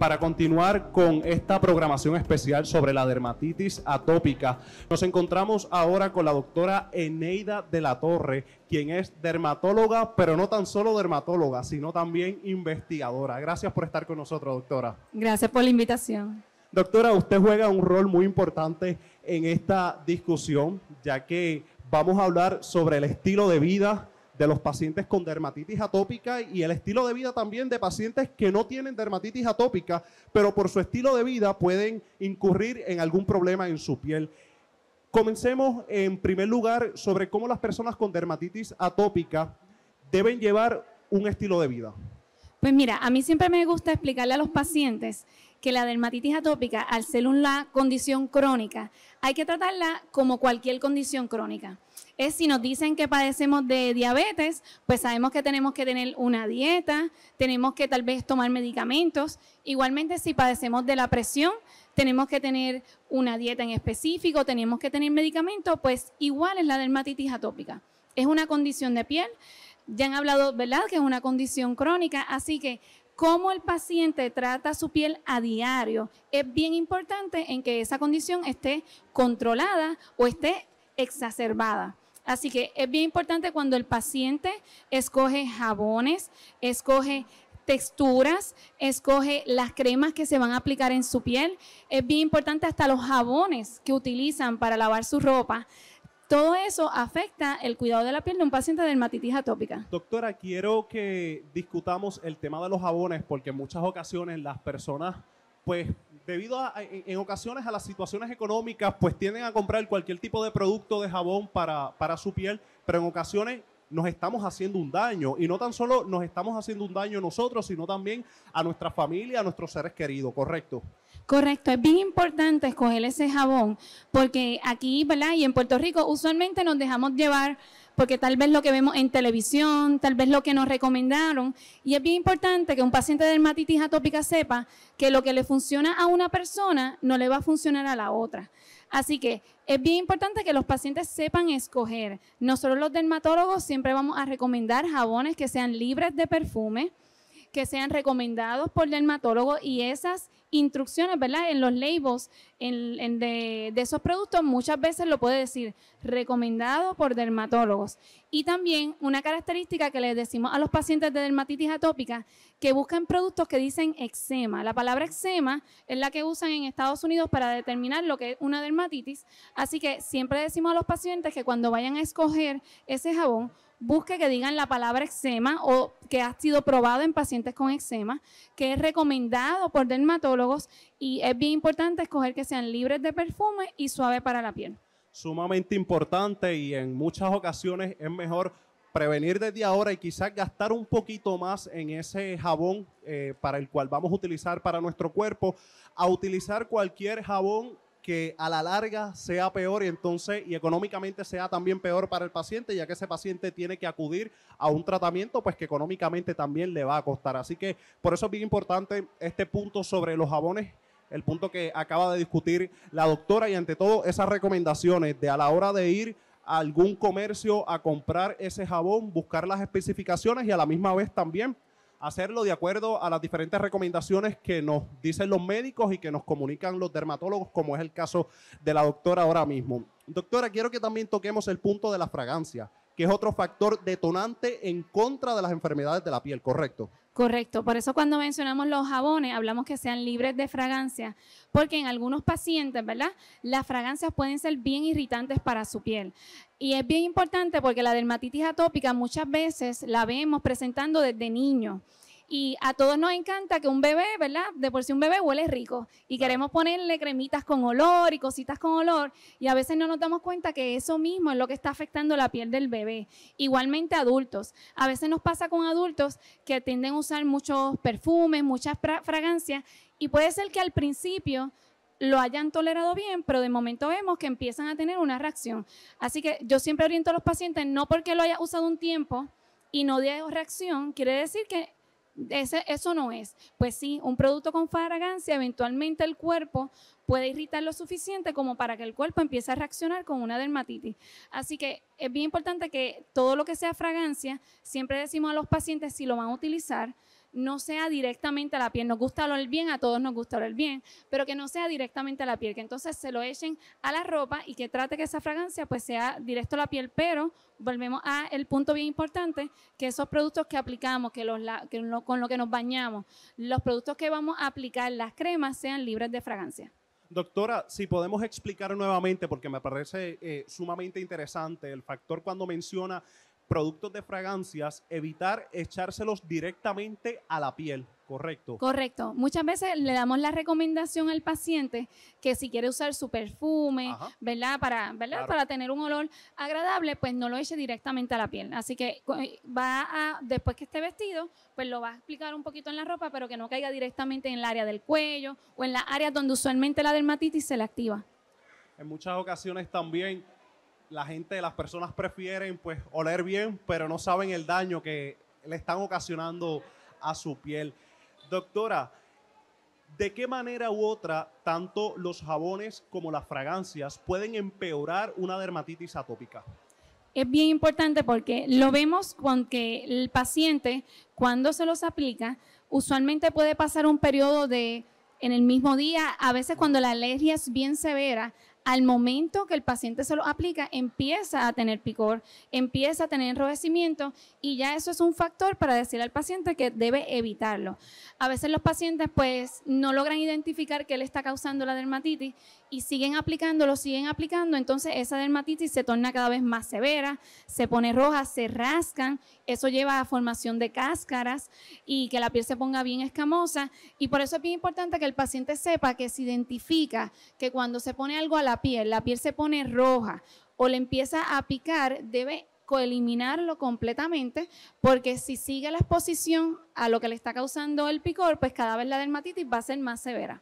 para continuar con esta programación especial sobre la dermatitis atópica, nos encontramos ahora con la doctora Eneida de la Torre, quien es dermatóloga, pero no tan solo dermatóloga, sino también investigadora. Gracias por estar con nosotros, doctora. Gracias por la invitación. Doctora, usted juega un rol muy importante en esta discusión, ya que vamos a hablar sobre el estilo de vida de los pacientes con dermatitis atópica y el estilo de vida también de pacientes que no tienen dermatitis atópica, pero por su estilo de vida pueden incurrir en algún problema en su piel. Comencemos en primer lugar sobre cómo las personas con dermatitis atópica deben llevar un estilo de vida. Pues mira, a mí siempre me gusta explicarle a los pacientes que la dermatitis atópica, al ser una condición crónica, hay que tratarla como cualquier condición crónica es si nos dicen que padecemos de diabetes, pues sabemos que tenemos que tener una dieta, tenemos que tal vez tomar medicamentos. Igualmente si padecemos de la presión, tenemos que tener una dieta en específico, tenemos que tener medicamentos, pues igual es la dermatitis atópica. Es una condición de piel, ya han hablado, ¿verdad?, que es una condición crónica, así que cómo el paciente trata su piel a diario es bien importante en que esa condición esté controlada o esté exacerbada. Así que es bien importante cuando el paciente escoge jabones, escoge texturas, escoge las cremas que se van a aplicar en su piel. Es bien importante hasta los jabones que utilizan para lavar su ropa. Todo eso afecta el cuidado de la piel de un paciente de dermatitis atópica. Doctora, quiero que discutamos el tema de los jabones porque en muchas ocasiones las personas pues debido en, ocasiones a las situaciones económicas, pues tienden a comprar cualquier tipo de producto de jabón para, para su piel, pero en ocasiones nos estamos haciendo un daño. Y no tan solo nos estamos haciendo un daño nosotros, sino también a nuestra familia, a nuestros seres queridos, ¿correcto? Correcto, es bien importante escoger ese jabón, porque aquí, ¿verdad? Y en Puerto Rico usualmente nos dejamos llevar porque tal vez lo que vemos en televisión, tal vez lo que nos recomendaron. Y es bien importante que un paciente de dermatitis atópica sepa que lo que le funciona a una persona no le va a funcionar a la otra. Así que es bien importante que los pacientes sepan escoger. Nosotros los dermatólogos siempre vamos a recomendar jabones que sean libres de perfume, que sean recomendados por dermatólogos y esas instrucciones, ¿verdad? En los labels de, esos productos muchas veces lo puede decir recomendado por dermatólogos. Y también una característica que les decimos a los pacientes de dermatitis atópica que buscan productos que dicen eczema. La palabra eczema es la que usan en Estados Unidos para determinar lo que es una dermatitis. Así que siempre decimos a los pacientes que cuando vayan a escoger ese jabón, busque que digan la palabra eczema o que ha sido probado en pacientes con eczema, que es recomendado por dermatólogos y es bien importante escoger que sean libres de perfume y suave para la piel. Sumamente importante y en muchas ocasiones es mejor prevenir desde ahora y quizás gastar un poquito más en ese jabón eh, para el cual vamos a utilizar para nuestro cuerpo, a utilizar cualquier jabón que a la larga sea peor y entonces y económicamente sea también peor para el paciente, ya que ese paciente tiene que acudir a un tratamiento pues que económicamente también le va a costar. Así que por eso es bien importante este punto sobre los jabones el punto que acaba de discutir la doctora y ante todo esas recomendaciones de a la hora de ir a algún comercio a comprar ese jabón, buscar las especificaciones y a la misma vez también hacerlo de acuerdo a las diferentes recomendaciones que nos dicen los médicos y que nos comunican los dermatólogos, como es el caso de la doctora ahora mismo. Doctora, quiero que también toquemos el punto de la fragancia, que es otro factor detonante en contra de las enfermedades de la piel, ¿correcto? Correcto, por eso cuando mencionamos los jabones hablamos que sean libres de fragancia, porque en algunos pacientes, ¿verdad? Las fragancias pueden ser bien irritantes para su piel. Y es bien importante porque la dermatitis atópica muchas veces la vemos presentando desde niño. Y a todos nos encanta que un bebé, ¿verdad? De por sí un bebé huele rico y queremos ponerle cremitas con olor y cositas con olor y a veces no nos damos cuenta que eso mismo es lo que está afectando la piel del bebé. Igualmente adultos. A veces nos pasa con adultos que tienden a usar muchos perfumes, muchas fragancias y puede ser que al principio lo hayan tolerado bien, pero de momento vemos que empiezan a tener una reacción. Así que yo siempre oriento a los pacientes, no porque lo haya usado un tiempo y no dio reacción, quiere decir que eso no es. Pues sí, un producto con fragancia, eventualmente el cuerpo puede irritar lo suficiente como para que el cuerpo empiece a reaccionar con una dermatitis. Así que es bien importante que todo lo que sea fragancia, siempre decimos a los pacientes si lo van a utilizar, no sea directamente a la piel. Nos gusta el bien, a todos nos gusta el bien, pero que no sea directamente a la piel, que entonces se lo echen a la ropa y que trate que esa fragancia pues sea directo a la piel, pero volvemos a el punto bien importante, que esos productos que aplicamos, que, los, que con lo que nos bañamos, los productos que vamos a aplicar, las cremas, sean libres de fragancia. Doctora, si podemos explicar nuevamente, porque me parece eh, sumamente interesante el factor cuando menciona productos de fragancias, evitar echárselos directamente a la piel, ¿correcto? Correcto. Muchas veces le damos la recomendación al paciente que si quiere usar su perfume, ¿verdad? Para, ¿verdad? Para tener un olor agradable, pues no lo eche directamente a la piel. Así que eh, va a, después que esté vestido, pues lo va a explicar un poquito en la ropa, pero que no caiga directamente en el área del cuello o en las áreas donde usualmente la dermatitis se le activa. En muchas ocasiones también la gente, las personas prefieren pues oler bien, pero no saben el daño que le están ocasionando a su piel. Doctora, ¿de qué manera u otra tanto los jabones como las fragancias pueden empeorar una dermatitis atópica? Es bien importante porque lo vemos con que el paciente cuando se los aplica, usualmente puede pasar un periodo de en el mismo día, a veces cuando la alergia es bien severa, al momento que el paciente se lo aplica, empieza a tener picor, empieza a tener enrojecimiento y ya eso es un factor para decir al paciente que debe evitarlo. A veces los pacientes pues no logran identificar qué le está causando la dermatitis y siguen aplicándolo, siguen aplicando, entonces esa dermatitis se torna cada vez más severa, se pone roja, se rascan, eso lleva a formación de cáscaras y que la piel se ponga bien escamosa. Y por eso es bien importante que el paciente sepa que se identifica que cuando se pone algo a la piel, la piel se pone roja o le empieza a picar, debe eliminarlo completamente, porque si sigue la exposición a lo que le está causando el picor, pues cada vez la dermatitis va a ser más severa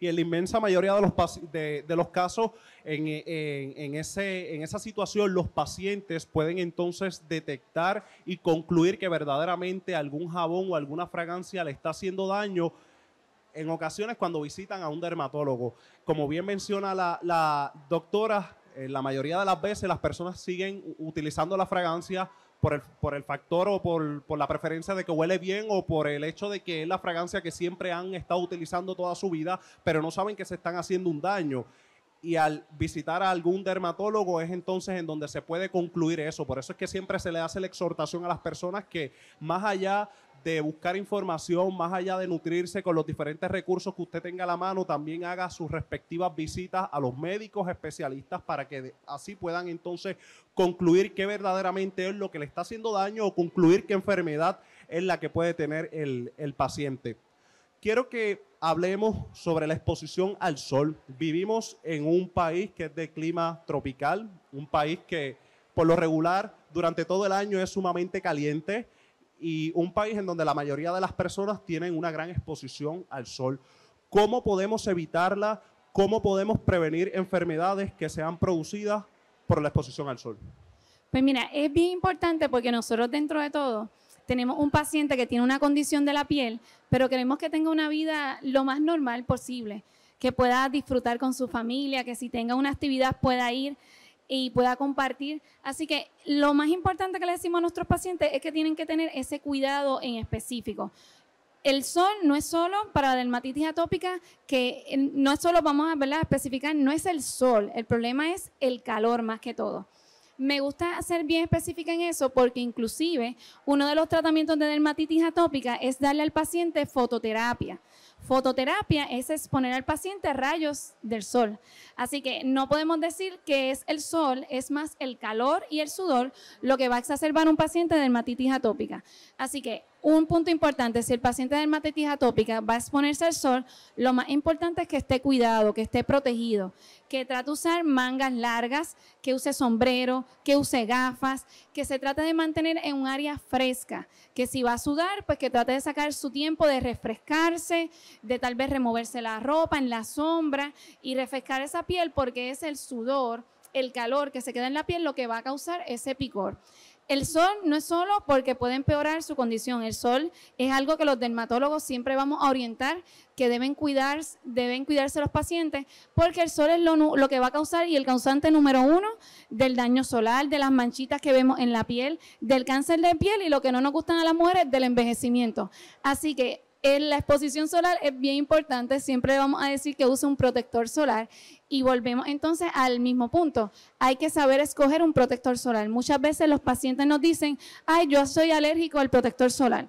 y en la inmensa mayoría de los, de, los casos, en, ese, en esa situación, los pacientes pueden entonces detectar y concluir que verdaderamente algún jabón o alguna fragancia le está haciendo daño en ocasiones cuando visitan a un dermatólogo. Como bien menciona la, doctora, eh, la mayoría de las veces las personas siguen utilizando la fragancia por el, factor o por, por, la preferencia de que huele bien o por el hecho de que es la fragancia que siempre han estado utilizando toda su vida, pero no saben que se están haciendo un daño. Y al visitar a algún dermatólogo es entonces en donde se puede concluir eso. Por eso es que siempre se le hace la exhortación a las personas que más allá de buscar información, más allá de nutrirse con los diferentes recursos que usted tenga a la mano, también haga sus respectivas visitas a los médicos especialistas para que así puedan entonces concluir qué verdaderamente es lo que le está haciendo daño o concluir qué enfermedad es la que puede tener el, el paciente. Quiero que hablemos sobre la exposición al sol. Vivimos en un país que es de clima tropical, un país que por lo regular durante todo el año es sumamente caliente y un país en donde la mayoría de las personas tienen una gran exposición al sol. ¿Cómo podemos evitarla? ¿Cómo podemos prevenir enfermedades que sean producidas por la exposición al sol? Pues mira, es bien importante porque nosotros dentro de todo tenemos un paciente que tiene una condición de la piel, pero queremos que tenga una vida lo más normal posible, que pueda disfrutar con su familia, que si tenga una actividad pueda ir y pueda compartir. Así que lo más importante que le decimos a nuestros pacientes es que tienen que tener ese cuidado en específico. El sol no es solo para dermatitis atópica, que no es solo, vamos a especificar, no es el sol, el problema es el calor más que todo. Me gusta ser bien específica en eso porque inclusive uno de los tratamientos de dermatitis atópica es darle al paciente fototerapia. Fototerapia es exponer al paciente a rayos del sol. Así que no podemos decir que es el sol, es más el calor y el sudor lo que va a exacerbar un paciente de dermatitis atópica. Así que un punto importante, si el paciente de dermatitis atópica va a exponerse al sol, lo más importante es que esté cuidado, que esté protegido, que trate de usar mangas largas, que use sombrero, que use gafas, que se trate de mantener en un área fresca, que si va a sudar, pues que trate de sacar su tiempo de refrescarse, de tal vez removerse la ropa en la sombra y refrescar esa piel porque es el sudor, el calor que se queda en la piel lo que va a causar ese picor. El sol no es solo porque puede empeorar su condición, el sol es algo que los dermatólogos siempre vamos a orientar que deben, cuidar, deben cuidarse los pacientes porque el sol es lo, lo que va a causar y el causante número uno del daño solar, de las manchitas que vemos en la piel, del cáncer de piel y lo que no nos gustan a las mujeres, del envejecimiento. Así que la exposición solar es bien importante, siempre vamos a decir que use un protector solar y volvemos entonces al mismo punto. Hay que saber escoger un protector solar. Muchas veces los pacientes nos dicen, ay, yo soy alérgico al protector solar.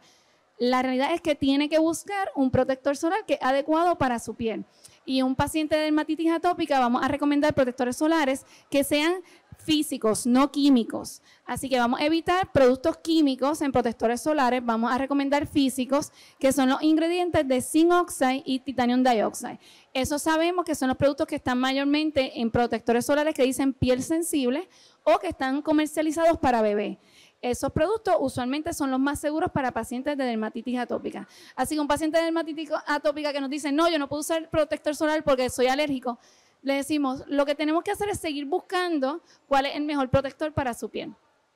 La realidad es que tiene que buscar un protector solar que es adecuado para su piel. Y un paciente de dermatitis atópica vamos a recomendar protectores solares que sean físicos, no químicos. Así que vamos a evitar productos químicos en protectores solares, vamos a recomendar físicos, que son los ingredientes de zinc oxide y titanium dioxide. Eso sabemos que son los productos que están mayormente en protectores solares que dicen piel sensible o que están comercializados para bebé. Esos productos usualmente son los más seguros para pacientes de dermatitis atópica. Así que un paciente de dermatitis atópica que nos dice, no, yo no puedo usar protector solar porque soy alérgico, le decimos, lo que tenemos que hacer es seguir buscando cuál es el mejor protector para su piel.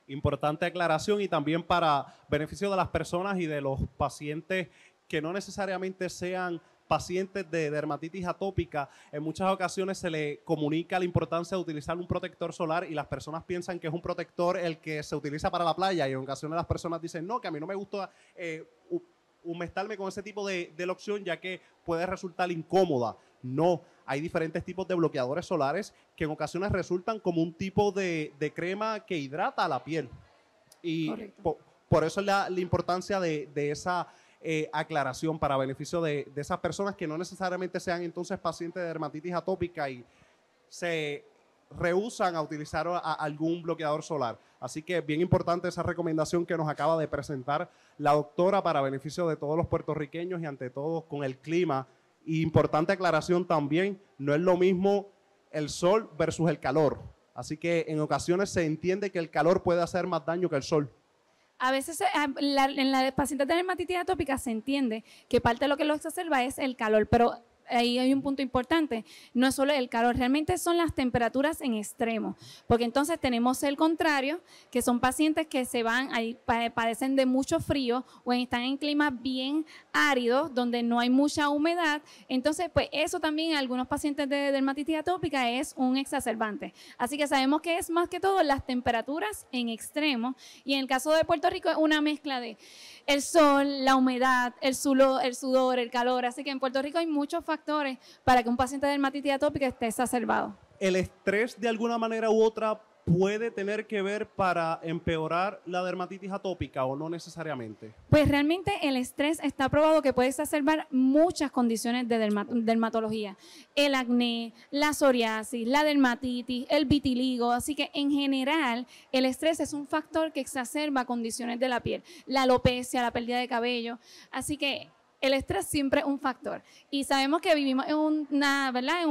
Importante aclaración y también para beneficio de las personas y de los pacientes que no necesariamente sean pacientes de dermatitis atópica, en muchas ocasiones se le comunica la importancia de utilizar un protector solar y las personas piensan que es un protector el que se utiliza para la playa y en ocasiones las personas dicen, no, que a mí no me gusta eh, con ese tipo de, de loción ya que puede resultar incómoda. No, hay diferentes tipos de bloqueadores solares que en ocasiones resultan como un tipo de, crema que hidrata la piel. Y por, eso es la, importancia de, esa eh, aclaración para beneficio de, esas personas que no necesariamente sean entonces pacientes de dermatitis atópica y se rehusan a utilizar algún bloqueador solar. Así que bien importante esa recomendación que nos acaba de presentar la doctora para beneficio de todos los puertorriqueños y ante todo con el clima y importante aclaración también, no es lo mismo el sol versus el calor. Así que en ocasiones se entiende que el calor puede hacer más daño que el sol. A veces eh, ah, en la, en de dermatitis atópica se entiende que parte de lo que lo observa es el calor, pero ahí hay un punto importante, no es solo el calor, realmente son las temperaturas en extremo, porque entonces tenemos el contrario, que son pacientes que se van, ahí padecen de mucho frío o están en climas bien áridos, donde no hay mucha humedad, entonces pues eso también en algunos pacientes de dermatitis atópica es un exacerbante. Así que sabemos que es más que todo las temperaturas en extremo y en el caso de Puerto Rico es una mezcla de el sol, la humedad, el sudor, el sudor, el calor. Así que en Puerto Rico hay muchos factores para que un paciente de dermatitis atópica esté exacerbado. ¿El estrés de alguna manera u otra puede tener que ver para empeorar la dermatitis atópica o no necesariamente? Pues realmente el estrés está probado que puede exacerbar muchas condiciones de dermatología. El acné, la psoriasis, la dermatitis, el vitiligo. Así que en general el estrés es un factor que exacerba condiciones de la piel. La alopecia, la pérdida de cabello. Así que el estrés siempre es un factor. Y sabemos que vivimos en, un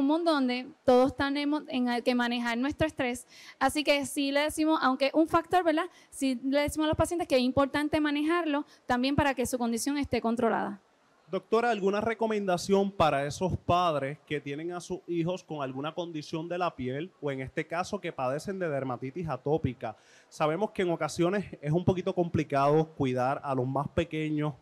mundo donde todos tenemos en que manejar nuestro estrés. Así que sí le decimos, aunque es un factor, ¿verdad? Sí le decimos a los pacientes que es importante manejarlo también para que su condición esté controlada. Doctora, ¿alguna recomendación para esos padres que tienen a sus hijos con alguna condición de la piel o en este caso que padecen de dermatitis atópica? Sabemos que en ocasiones es un poquito complicado cuidar a los más pequeños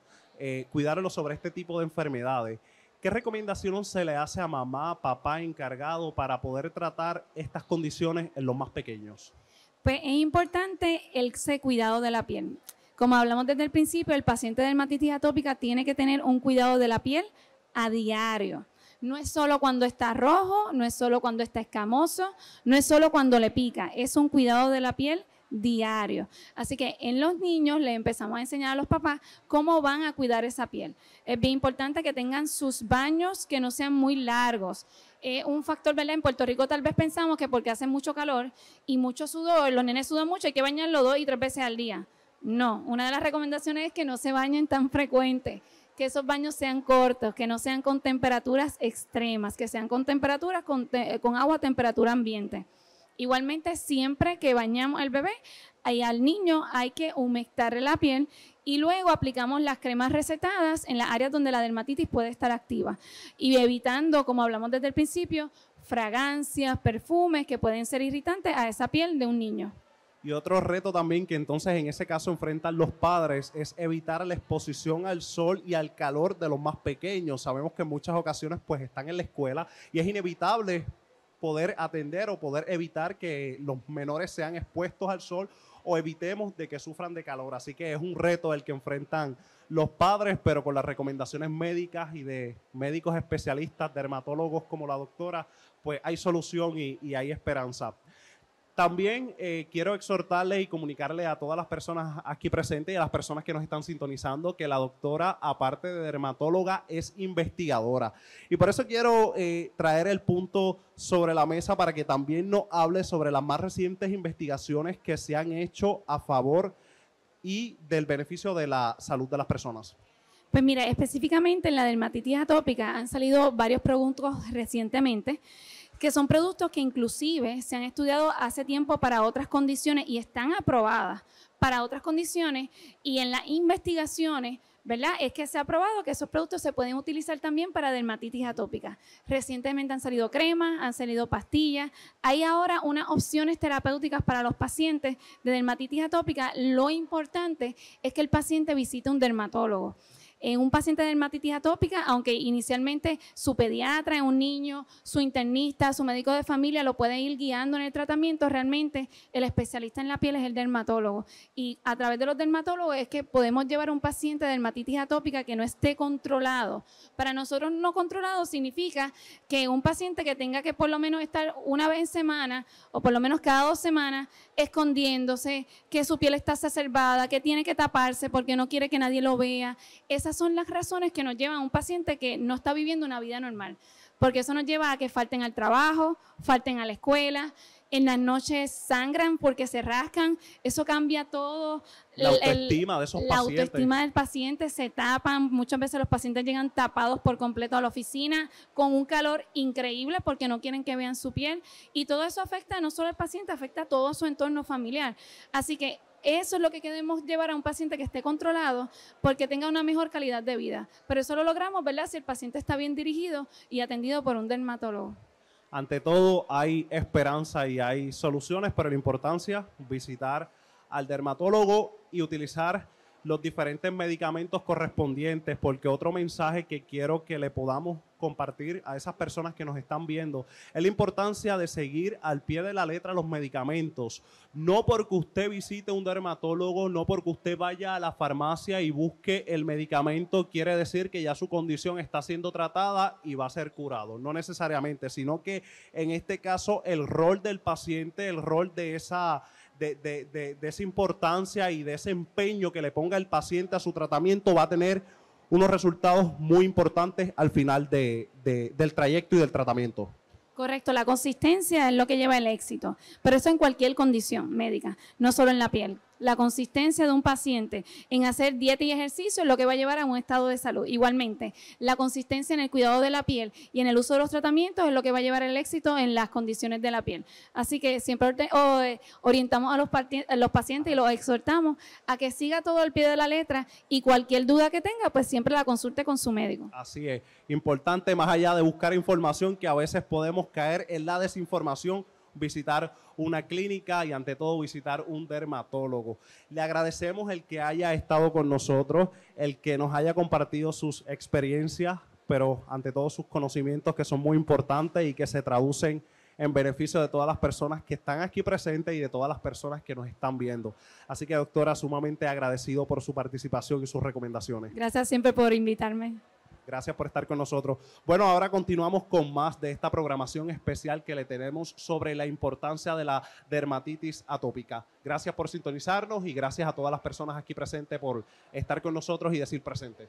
eh, cuidarlo sobre este tipo de enfermedades. ¿Qué recomendación se le hace a mamá, papá encargado para poder tratar estas condiciones en los más pequeños? Pues es importante el cuidado de la piel. Como hablamos desde el principio, el paciente de dermatitis atópica tiene que tener un cuidado de la piel a diario. No es solo cuando está rojo, no es solo cuando está escamoso, no es solo cuando le pica, es un cuidado de la piel diario. Así que en los niños le empezamos a enseñar a los papás cómo van a cuidar esa piel. Es bien importante que tengan sus baños que no sean muy largos. un factor, ¿verdad? En Puerto Rico tal vez pensamos que porque hace mucho calor y mucho sudor, los nenes sudan mucho, hay que bañarlo dos y tres veces al día. No, una de las recomendaciones es que no se bañen tan frecuente que esos baños sean cortos, que no sean con temperaturas extremas, que sean con temperaturas, con, con agua a temperatura ambiente. Igualmente, siempre que bañamos al bebé y al niño hay que humectarle la piel y luego aplicamos las cremas recetadas en las áreas donde la dermatitis puede estar activa y evitando, como hablamos desde el principio, fragancias, perfumes que pueden ser irritantes a esa piel de un niño. Y otro reto también que entonces en ese caso enfrentan los padres es evitar la exposición al sol y al calor de los más pequeños. Sabemos que en muchas ocasiones pues están en la escuela y es inevitable poder atender o poder evitar que los menores sean expuestos al sol o evitemos de que sufran de calor. Así que es un reto el que enfrentan los padres, pero con las recomendaciones médicas y de médicos especialistas, dermatólogos como la doctora, pues hay solución y, y hay esperanza. También eh, quiero exhortarles y comunicarle a todas las personas aquí presentes y a las personas que nos están sintonizando que la doctora, aparte de dermatóloga, es investigadora. Y por eso quiero eh, traer el punto sobre la mesa para que también nos hable sobre las más recientes investigaciones que se han hecho a favor y del beneficio de la salud de las personas. Pues mira, específicamente en la dermatitis atópica han salido varios productos recientemente que son productos que inclusive se han estudiado hace tiempo para otras condiciones y están aprobadas para otras condiciones y en las investigaciones, ¿verdad? Es que se ha aprobado que esos productos se pueden utilizar también para dermatitis atópica. Recientemente han salido cremas, han salido pastillas. Hay ahora unas opciones terapéuticas para los pacientes de dermatitis atópica. Lo importante es que el paciente visite un dermatólogo. En un paciente de dermatitis atópica, aunque inicialmente su pediatra, un niño, su internista, su médico de familia lo pueden ir guiando en el tratamiento, realmente el especialista en la piel es el dermatólogo. Y a través de los dermatólogos es que podemos llevar a un paciente de dermatitis atópica que no esté controlado. Para nosotros no controlado significa que un paciente que tenga que por lo menos estar una vez en semana o por lo menos cada dos semanas escondiéndose, que su piel está exacerbada, que tiene que taparse porque no quiere que nadie lo vea. Esa son las razones que nos llevan a un paciente que no está viviendo una vida normal, porque eso nos lleva a que falten al trabajo, falten a la escuela, en las noches sangran porque se rascan, eso cambia todo. La autoestima de esos pacientes. La autoestima del paciente se tapan, muchas veces los pacientes llegan tapados por completo a la oficina con un calor increíble porque no quieren que vean su piel y todo eso afecta no solo al paciente, afecta a todo su entorno familiar. Así que eso es lo que queremos llevar a un paciente que esté controlado porque tenga una mejor calidad de vida. Pero eso lo logramos, ¿verdad? Si el paciente está bien dirigido y atendido por un dermatólogo. Ante todo, hay esperanza y hay soluciones, pero la importancia visitar al dermatólogo y utilizar los diferentes medicamentos correspondientes, porque otro mensaje que quiero que le podamos compartir a esas personas que nos están viendo es la importancia de seguir al pie de la letra los medicamentos. No porque usted visite un dermatólogo, no porque usted vaya a la farmacia y busque el medicamento, quiere decir que ya su condición está siendo tratada y va a ser curado. No necesariamente, sino que en este caso el rol del paciente, el rol de esa de, de, esa importancia y de ese empeño que le ponga el paciente a su tratamiento va a tener unos resultados muy importantes al final del trayecto y del tratamiento. Correcto, la consistencia es lo que lleva el éxito, pero eso en cualquier condición médica, no solo en la piel la consistencia de un paciente en hacer dieta y ejercicio es lo que va a llevar a un estado de salud. Igualmente, la consistencia en el cuidado de la piel y en el uso de los tratamientos es lo que va a llevar al éxito en las condiciones de la piel. Así que siempre eh, orientamos a los, los pacientes y los exhortamos a que siga todo al pie de la letra y cualquier duda que tenga, pues siempre la consulte con su médico. Así es. Importante, más allá de buscar información que a veces podemos caer en la desinformación visitar una clínica y ante todo visitar un dermatólogo. Le agradecemos el que haya estado con nosotros, el que nos haya compartido sus experiencias, pero ante todo sus conocimientos que son muy importantes y que se traducen en beneficio de todas las personas que están aquí presentes y de todas las personas que nos están viendo. Así que, doctora, sumamente agradecido por su participación y sus recomendaciones. Gracias siempre por invitarme. Gracias por estar con nosotros. Bueno, ahora continuamos con más de esta programación especial que le tenemos sobre la importancia de la dermatitis atópica. Gracias por sintonizarnos y gracias a todas las personas aquí presentes por estar con nosotros y decir presente.